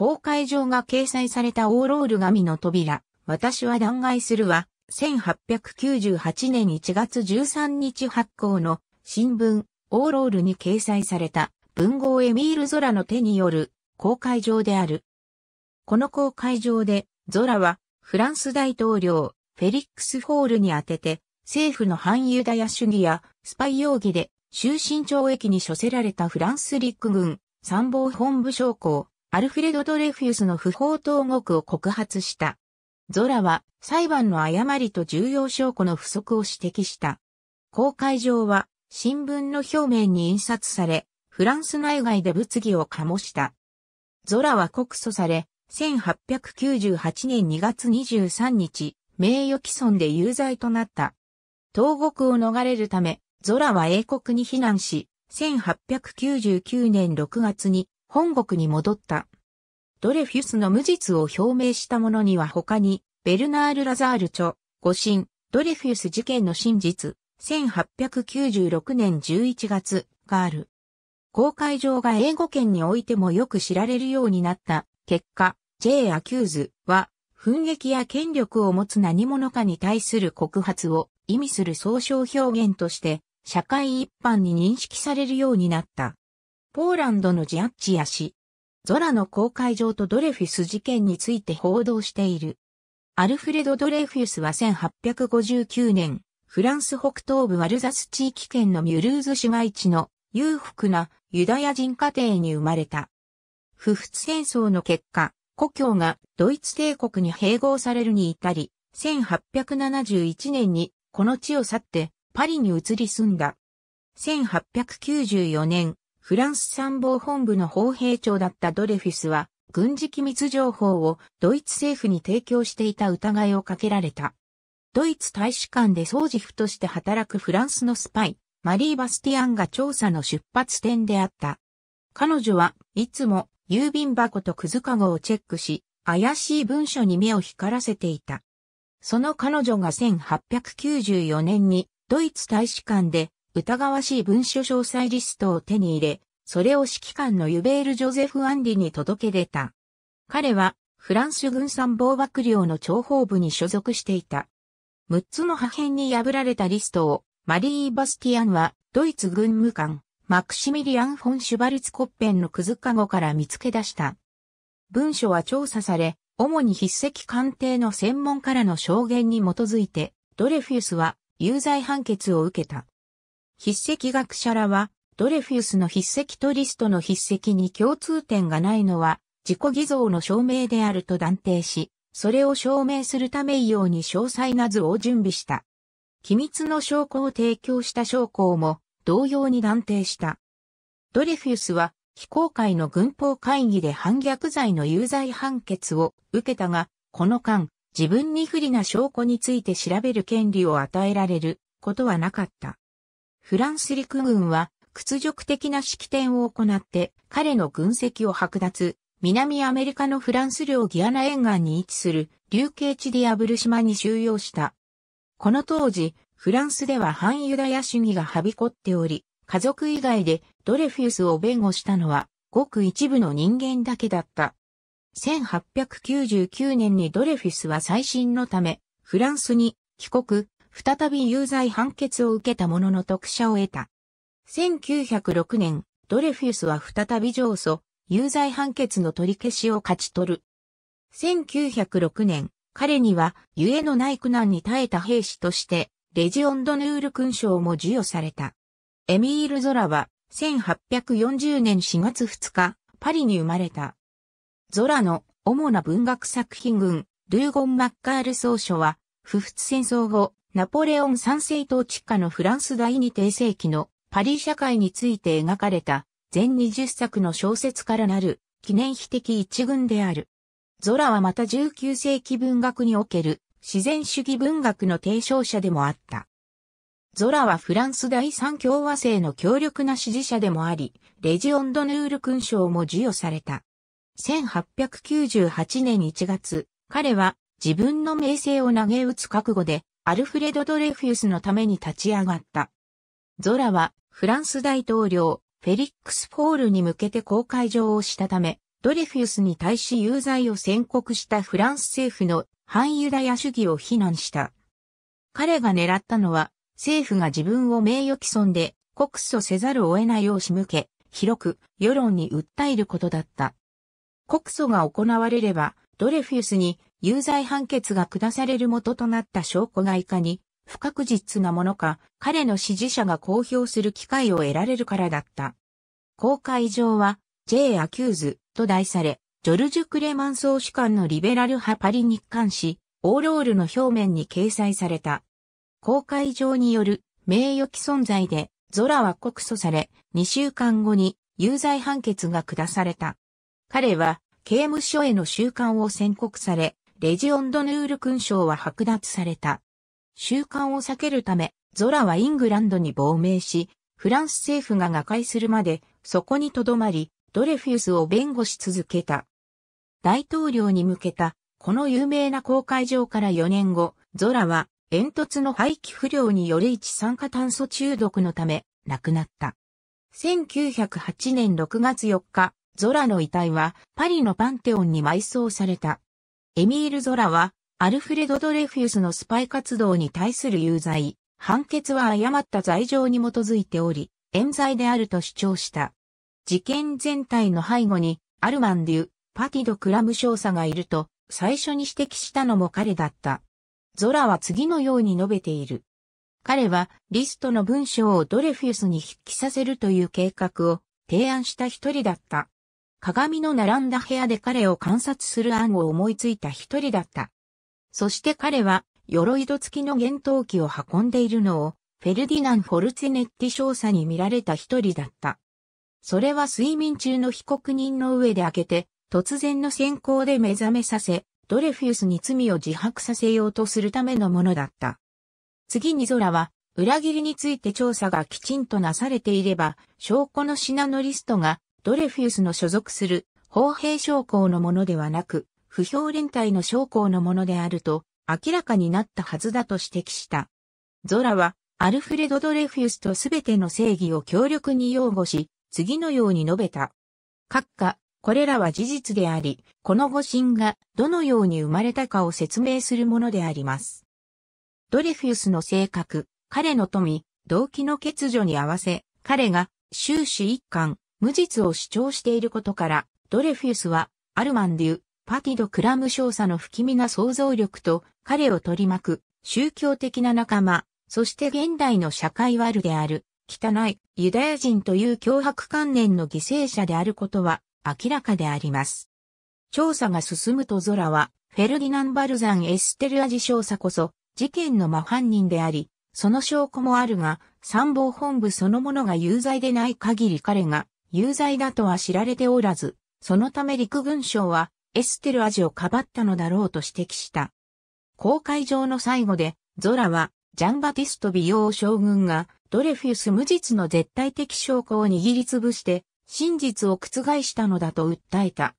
公開状が掲載されたオーロール紙の扉、私は弾劾するは、1898年1月13日発行の新聞、オーロールに掲載された文豪エミール・ゾラの手による公開状である。この公開状で、ゾラはフランス大統領、フェリックス・ホールに宛てて、政府の反ユダヤ主義やスパイ容疑で終身懲役に処せられたフランス陸軍参謀本部将校アルフレド・ドレフュスの不法投獄を告発した。ゾラは裁判の誤りと重要証拠の不足を指摘した。公開上は新聞の表面に印刷され、フランス内外で物議を醸した。ゾラは告訴され、1898年2月23日、名誉毀損で有罪となった。投獄を逃れるため、ゾラは英国に避難し、1899年6月に本国に戻った。ドレフィウスの無実を表明した者には他に、ベルナール・ラザール著、誤信、ドレフィウス事件の真実、1896年11月がある。公開上が英語圏においてもよく知られるようになった結果、J. アキューズは、憤劇や権力を持つ何者かに対する告発を意味する総称表現として、社会一般に認識されるようになった。ポーランドのジアッチや氏、ゾラの公開上とドレフィス事件について報道している。アルフレド・ドレフィスは1859年、フランス北東部ワルザス地域圏のミュルーズ市街地の裕福なユダヤ人家庭に生まれた。不仏戦争の結果、故郷がドイツ帝国に併合されるに至り、1871年にこの地を去ってパリに移り住んだ。1894年、フランス参謀本部の砲兵長だったドレフィスは、軍事機密情報をドイツ政府に提供していた疑いをかけられた。ドイツ大使館で総除府として働くフランスのスパイ、マリー・バスティアンが調査の出発点であった。彼女はいつも郵便箱とくずかごをチェックし、怪しい文書に目を光らせていた。その彼女が1894年にドイツ大使館で疑わしい文書詳細リストを手に入れ、それを指揮官のユベール・ジョゼフ・アンリに届け出た。彼は、フランス軍参謀幕僚の諜報部に所属していた。6つの破片に破られたリストを、マリー・バスティアンは、ドイツ軍務官、マクシミリアン・フォン・シュバルツ・コッペンのクズカゴから見つけ出した。文書は調査され、主に筆跡鑑定の専門からの証言に基づいて、ドレフィスは有罪判決を受けた。筆跡学者らは、ドレフィウスの筆跡とリストの筆跡に共通点がないのは、自己偽造の証明であると断定し、それを証明するためように詳細な図を準備した。機密の証拠を提供した証拠も同様に断定した。ドレフィウスは非公開の軍法会議で反逆罪の有罪判決を受けたが、この間、自分に不利な証拠について調べる権利を与えられることはなかった。フランス陸軍は屈辱的な式典を行って彼の軍籍を剥奪、南アメリカのフランス領ギアナ沿岸に位置する流刑地ディアブル島に収容した。この当時、フランスでは反ユダヤ主義がはびこっており、家族以外でドレフィウスを弁護したのは、ごく一部の人間だけだった。1899年にドレフィスは再審のため、フランスに帰国、再び有罪判決を受けたものの特赦を得た。1906年、ドレフィウスは再び上訴、有罪判決の取り消しを勝ち取る。1906年、彼には、ゆえのない苦難に耐えた兵士として、レジオンドヌール勲章も授与された。エミール・ゾラは、1840年4月2日、パリに生まれた。ゾラの主な文学作品群、ルーゴン・マッカール総書は、不仏戦争後、ナポレオン三世統治下のフランス第二帝世紀のパリ社会について描かれた全20作の小説からなる記念碑的一群である。ゾラはまた19世紀文学における自然主義文学の提唱者でもあった。ゾラはフランス第三共和制の強力な支持者でもあり、レジオンドヌール勲章も授与された。1898年1月、彼は自分の名声を投げ打つ覚悟でアルフレド・ドレフィウスのために立ち上がった。ゾラはフランス大統領フェリックス・フォールに向けて公開状をしたため、ドレフィウスに対し有罪を宣告したフランス政府の反ユダヤ主義を非難した。彼が狙ったのは、政府が自分を名誉毀損で告訴せざるを得ないよう仕向け、広く世論に訴えることだった。告訴が行われれば、ドレフィウスに有罪判決が下される元となった証拠がいかに不確実なものか、彼の支持者が公表する機会を得られるからだった。公開上は J アキューズと題され、ジョルジュ・クレマン総主管のリベラル派パリ日刊誌、オーロールの表面に掲載された。公開上による名誉毀損罪で、ゾラは告訴され、2週間後に有罪判決が下された。彼は刑務所への収監を宣告され、レジオンドヌール勲章は剥奪された。習慣を避けるため、ゾラはイングランドに亡命し、フランス政府が瓦解するまで、そこに留まり、ドレフィウスを弁護し続けた。大統領に向けた、この有名な公開上から4年後、ゾラは、煙突の排気不良による一酸化炭素中毒のため、亡くなった。1908年6月4日、ゾラの遺体は、パリのパンテオンに埋葬された。エミール・ゾラは、アルフレド・ドレフィウスのスパイ活動に対する有罪、判決は誤った罪状に基づいており、冤罪であると主張した。事件全体の背後に、アルマンデュ、パティド・クラム少佐がいると、最初に指摘したのも彼だった。ゾラは次のように述べている。彼は、リストの文章をドレフィウスに筆記させるという計画を提案した一人だった。鏡の並んだ部屋で彼を観察する案を思いついた一人だった。そして彼は、鎧戸付きの幻灯機を運んでいるのを、フェルディナン・フォルツェネッティ少佐に見られた一人だった。それは睡眠中の被告人の上で開けて、突然の先行で目覚めさせ、ドレフィウスに罪を自白させようとするためのものだった。次にゾラは、裏切りについて調査がきちんとなされていれば、証拠の品のリストがドレフィウスの所属する砲兵将校のものではなく、不評連隊の将校のものであると明らかになったはずだと指摘した。ゾラは、アルフレド・ドレフィウスとすべての正義を強力に擁護し、次のように述べた。閣下、これらは事実であり、この誤信がどのように生まれたかを説明するものであります。ドレフィウスの性格、彼の富、動機の欠如に合わせ、彼が終始一貫、無実を主張していることから、ドレフィウスは、アルマンデュ、パティド・クラム少佐の不気味な想像力と、彼を取り巻く、宗教的な仲間、そして現代の社会悪である、汚い、ユダヤ人という脅迫観念の犠牲者であることは、明らかであります。調査が進むとゾラは、フェルディナン・バルザン・エステルアジ少佐こそ、事件の真犯人であり、その証拠もあるが、参謀本部そのものが有罪でない限り彼が有罪だとは知られておらず、そのため陸軍省はエステル味をかばったのだろうと指摘した。公開上の最後で、ゾラはジャンバティスト美容将軍がドレフィウス無実の絶対的証拠を握りつぶして真実を覆したのだと訴えた。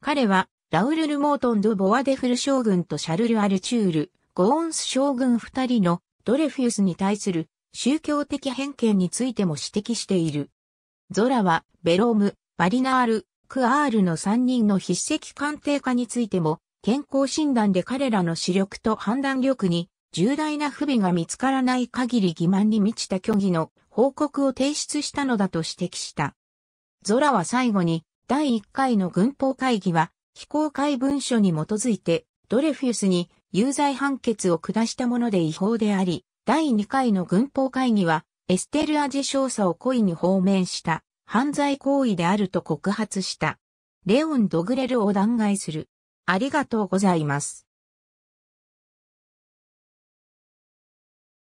彼はラウルル・モートン・ド・ボワデフル将軍とシャルル・アルチュール、ゴーンス将軍二人のドレフィウスに対する宗教的偏見についても指摘している。ゾラは、ベローム、バリナール、クアールの3人の筆跡鑑定家についても、健康診断で彼らの視力と判断力に重大な不備が見つからない限り欺瞞に満ちた虚偽の報告を提出したのだと指摘した。ゾラは最後に、第1回の軍法会議は、非公開文書に基づいて、ドレフィウスに有罪判決を下したもので違法であり、第2回の軍法会議は、エステルアジ少佐を故意に放免した犯罪行為であると告発した。レオン・ドグレルを弾劾する。ありがとうございます。